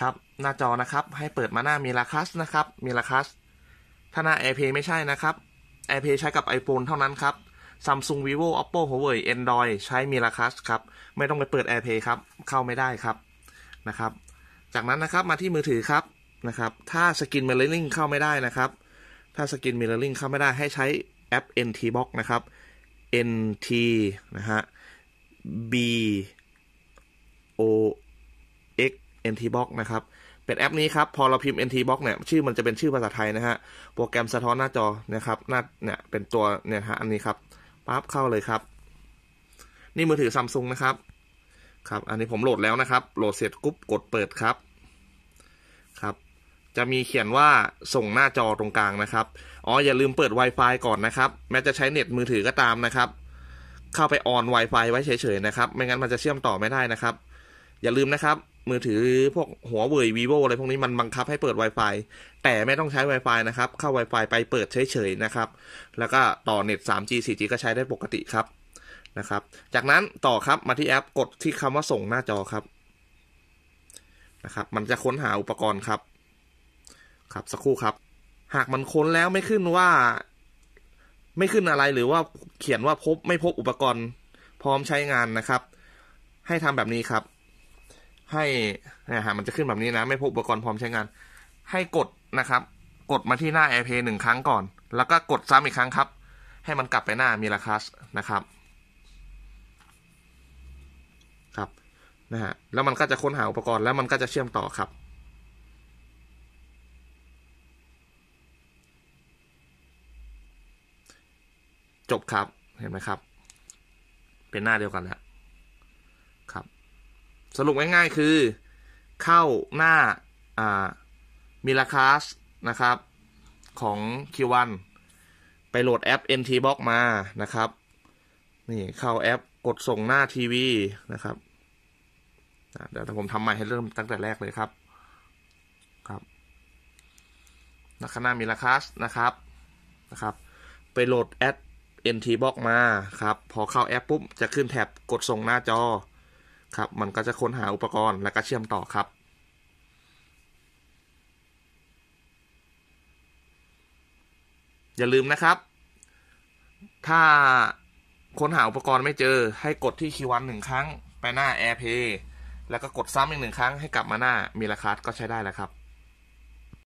ครับหน้าจอนะครับให้เปิดมาหน้ามีราคัสนะครับมีราคัสถ้าหน้า AirPlay ไม่ใช่นะครับ AirPlay ใช้กับ iPhone เท่านั้นครับ Samsung Vivo Oppo Huawei Android ใช้มีราคัสครับไม่ต้องไปเปิด AirPlay ครับเข้าไม่ได้ครับนะครับจากนั้นนะครับมาที่มือถือครับนะครับถ้าสกินเมลลิ่งเข้าไม่ได้นะครับถ้าสกินเมลลิ่งเข้าไม่ได้ให้ใช้แอป NT Box นะครับ NT นะฮะ B O X NT Box นะครับ เป็นแอปนี้ครับพอเราพิมพ์ NT Box เนี่ย ชื่อมันจะเป็นชื่อภาษาไทยนะฮะ โปรแกรมสะท้อนหน้าจอ นะครับหน้าเนี่ย เป็นตัว เนี่ยฮะอันนี้ครับปั๊บเข้าเลยครับ นี่มือถือซัมซุงนะครับ ครับ อันนี้ผมโหลดแล้วนะครับ โหลดเสร็จกุ๊บ กดเปิดครับ ครับ จะมีเขียนว่าส่งหน้าจอตรงกลางนะครับ อ๋ออย่าลืมเปิด Wi-Fi ก่อนนะครับ แม้จะใช้เน็ตมือถือก็ตามนะครับ เข้าไปออน Wi-Fi ไว้เฉยๆนะครับ ไม่งั้นมันจะเชื่อมต่อไม่ได้นะครับ อย่าลืมนะครับมือถือพวกหัวเว่ยวีโวอะไรพวกนี้มันบังคับให้เปิด Wi-Fi แต่ไม่ต้องใช้ Wi-Fi นะครับ เข้า Wi-Fi ไปเปิดเฉยๆนะครับ แล้วก็ต่อเน็ต 3G 4G ก็ใช้ได้ปกติครับนะครับ จากนั้นต่อครับมาที่แอปกดที่คำว่าส่งหน้าจอครับนะครับ มันจะค้นหาอุปกรณ์ครับ ครับสักครู่ครับ หากมันค้นแล้วไม่ขึ้นว่า ไม่ขึ้นอะไรหรือว่าเขียนว่าพบไม่พบอุปกรณ์ พร้อมใช้งานนะครับ ให้ทำแบบนี้ครับให้นะฮะมันจะขึ้นแบบนี้นะไม่พบอุปกรณ์พร้อมใช้งาน ให้กดนะครับกดมาที่หน้า AirPlay หนึ่งครั้งก่อน แล้วก็กดซ้ำอีกครั้งครับ ให้มันกลับไปหน้ามีราคานะครับ ครับนะฮะแล้วมันก็จะค้นหาอุปกรณ์แล้วมันก็จะเชื่อมต่อครับ จบครับเห็นไหมครับ เป็นหน้าเดียวกันแล้วครับสรุปง่ายๆคือเข้าหน้าามิลาคาสนะครับของ Q1 ไปโหลดแอป n t Box มานะครับนี่เข้าแอปกดส่งหน้าทีวีนะครับเดี๋ยวผมทำใหม่ให้เริ่มตั้งแต่แรกเลยครับครับนะน้ามิลาคัสนะครับนะครับ ไปโหลดแอป n t Box มาครับ พอเข้าแอปปุ๊บ จะขึ้นแถบกดส่งหน้าจอครับ มันก็จะค้นหาอุปกรณ์และก็เชื่อมต่อครับ อย่าลืมนะครับ ถ้าค้นหาอุปกรณ์ไม่เจอ ให้กดที่คีย์วันหนึ่งครั้ง ไปหน้า AirPlay แล้วก็กดซ้ำอีกหนึ่งครั้งให้กลับมาหน้ามีราคาก็ใช้ได้แล้วครับ